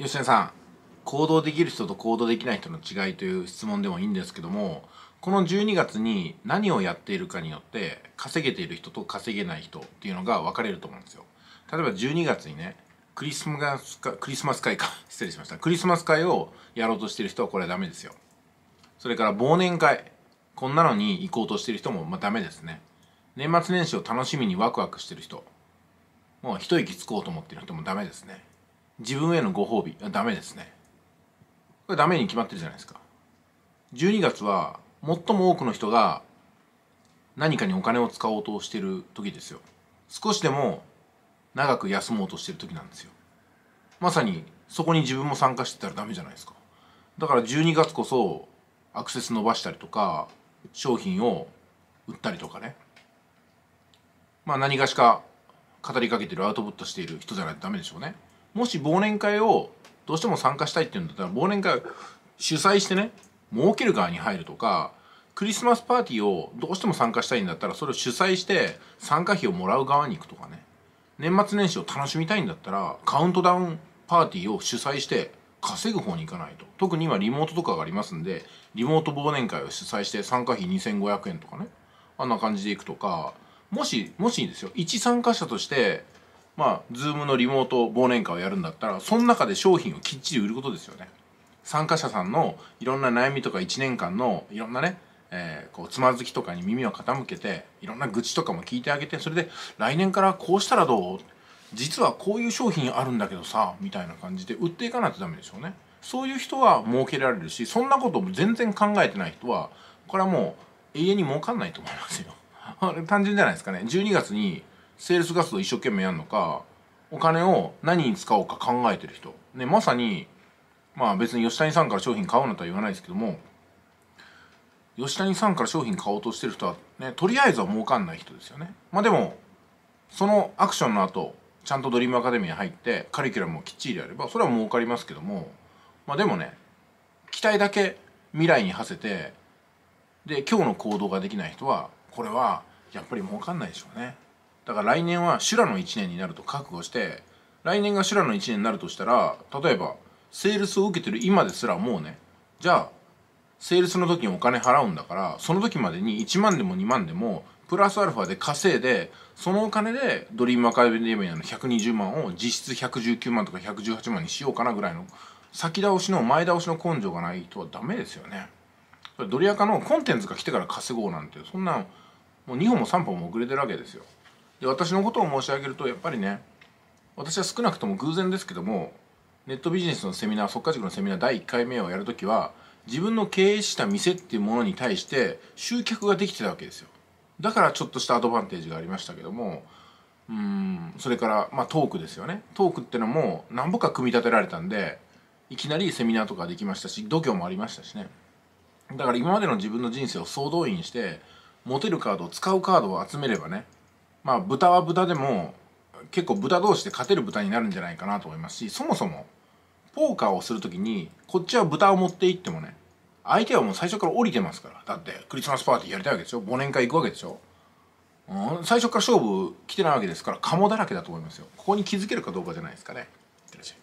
吉根さん行動できる人と行動できない人の違いという質問でもいいんですけどもこの12月に何をやっているかによって稼げている人と稼げない人っていうのが分かれると思うんですよ例えば12月にねクリスマスかクリスマス会か 失礼しましたクリスマス会をやろうとしてる人はこれはダメですよそれから忘年会こんなのに行こうとしてる人もまあダメですね年末年始を楽しみにワクワクしてる人もう一息つこうと思ってる人もダメですね自分へのご褒美ダメですねこれダメに決まってるじゃないですか12月は最も多くの人が何かにお金を使おうとしてる時ですよ少しでも長く休もうとしてる時なんですよまさにそこに自分も参加してたらダメじゃないですかだから12月こそアクセス伸ばしたりとか商品を売ったりとかねまあ何がしか語りかけてるアウトプットしている人じゃないとダメでしょうねもし忘年会をどうしても参加したいっていうんだったら忘年会主催してね儲ける側に入るとかクリスマスパーティーをどうしても参加したいんだったらそれを主催して参加費をもらう側に行くとかね年末年始を楽しみたいんだったらカウントダウンパーティーを主催して稼ぐ方に行かないと特に今リモートとかがありますんでリモート忘年会を主催して参加費2500円とかねあんな感じで行くとかもしもしですよ一参加者としてまあ Zoom のリモート忘年会をやるんだったらその中で商品をきっちり売ることですよね参加者さんのいろんな悩みとか1年間のいろんなねえー、こうつまずきとかに耳を傾けていろんな愚痴とかも聞いてあげてそれで来年からこうしたらどう実はこういう商品あるんだけどさみたいな感じで売っていかないとダメでしょうねそういう人は儲けられるしそんなこと全然考えてない人はこれはもう永遠に儲かんないと思いますよ 単純じゃないですかね12月にセールス活動一生懸命やるのかお金を何に使おうか考えてる人、ね、まさにまあ別に吉谷さんから商品買うなとは言わないですけども吉谷さんから商品買おうとしてる人は、ね、とりあえずは儲かんない人ですよね。まあでもそのアクションの後ちゃんとドリームアカデミーに入ってカリキュラムをきっちりやればそれは儲かりますけどもまあでもね期待だけ未来に馳せてで今日の行動ができない人はこれはやっぱり儲かんないでしょうね。だから来年は修羅の1年になると覚悟して来年が修羅の1年になるとしたら例えばセールスを受けてる今ですらもうねじゃあセールスの時にお金払うんだからその時までに1万でも2万でもプラスアルファで稼いでそのお金でドリームアカデミアの120万を実質119万とか118万にしようかなぐらいの先倒しの前倒しの根性がないとはダメですよね。ドリアカのコンテンツが来てから稼ごうなんてそんなもう2歩も3歩も遅れてるわけですよ。で私のことを申し上げるとやっぱりね私は少なくとも偶然ですけどもネットビジネスのセミナー即価塾のセミナー第1回目をやるときは自分の経営した店っていうものに対して集客ができてたわけですよだからちょっとしたアドバンテージがありましたけどもうんそれから、まあ、トークですよねトークってのも何ぼか組み立てられたんでいきなりセミナーとかできましたし度胸もありましたしねだから今までの自分の人生を総動員して持てるカードを使うカードを集めればねまあ豚は豚でも結構豚同士で勝てる豚になるんじゃないかなと思いますしそもそもポーカーをする時にこっちは豚を持っていってもね相手はもう最初から降りてますからだってクリスマスパーティーやりたいわけでしょ忘年会行くわけでしょ、うん、最初から勝負来てないわけですから鴨だらけだと思いますよここに気づけるかどうかじゃないですかねいってらっしゃい